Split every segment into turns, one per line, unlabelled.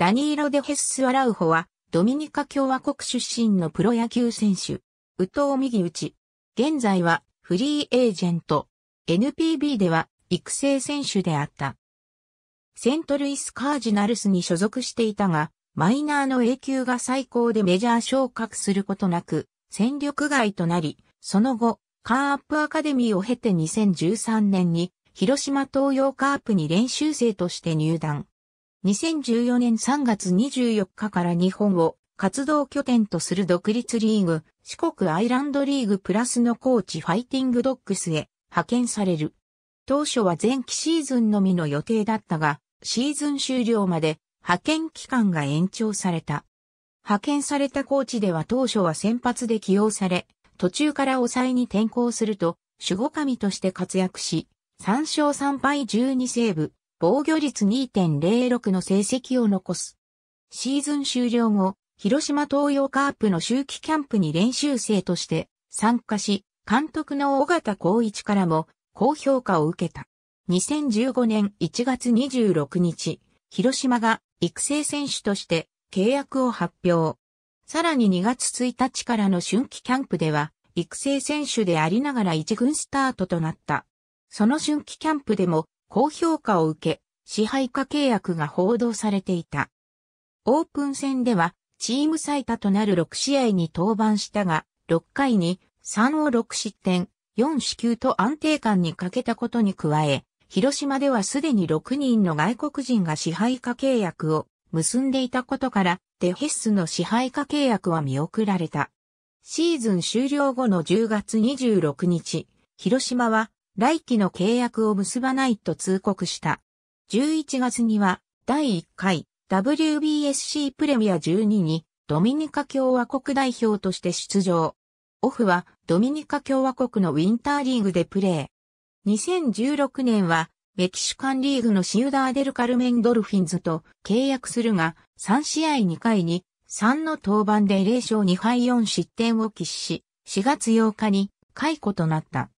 ダニーロ・デ・ヘッス・アラウホは、ドミニカ共和国出身のプロ野球選手。宇藤右打ち。現在は、フリーエージェント。NPB では、育成選手であった。セントルイス・カージナルスに所属していたが、マイナーの A 級が最高でメジャー昇格することなく、戦力外となり、その後、カーアップアカデミーを経て2013年に、広島東洋カープに練習生として入団。2014年3月24日から日本を活動拠点とする独立リーグ、四国アイランドリーグプラスのコーチファイティングドッグスへ派遣される。当初は前期シーズンのみの予定だったが、シーズン終了まで派遣期間が延長された。派遣されたコーチでは当初は先発で起用され、途中から抑えに転向すると、守護神として活躍し、3勝3敗12セーブ、防御率2.06の成績を残す。シーズン終了後、広島東洋カープの周期キャンプに練習生として参加し、監督の尾形光一からも高評価を受けた。2015年1月26日、広島が育成選手として契約を発表。さらに2月1日からの春季キャンプでは、育成選手でありながら一軍スタートとなった。その春季キャンプでも高評価を受け、支配下契約が報道されていた。オープン戦では、チーム最多となる6試合に登板したが、6回に3を6失点、4死球と安定感に欠けたことに加え、広島ではすでに6人の外国人が支配下契約を結んでいたことから、デヘッスの支配下契約は見送られた。シーズン終了後の10月26日、広島は来期の契約を結ばないと通告した。11月には第1回 WBSC プレミア12にドミニカ共和国代表として出場。オフはドミニカ共和国のウィンターリーグでプレー。2016年はメキシカンリーグのシウダーデルカルメンドルフィンズと契約するが3試合2回に3の登板で0勝2敗4失点を喫し4月8日に解雇となった。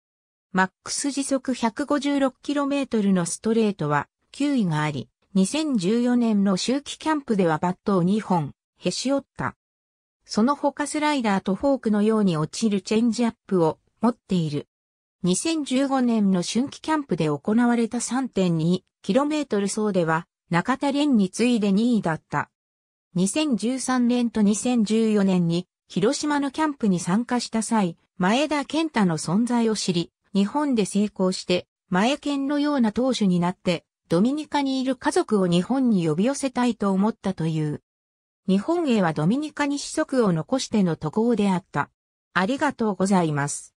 マックス時速 156km のストレートは9位があり、2014年の周期キャンプではバットを2本、へし折った。その他スライダーとフォークのように落ちるチェンジアップを持っている。2015年の春季キャンプで行われた 3.2km 走では中田蓮に次いで2位だった。2013年と2014年に広島のキャンプに参加した際、前田健太の存在を知り、日本で成功して、前剣のような投手になって、ドミニカにいる家族を日本に呼び寄せたいと思ったという。日本へはドミニカに子息を残しての渡航であった。ありがとうございます。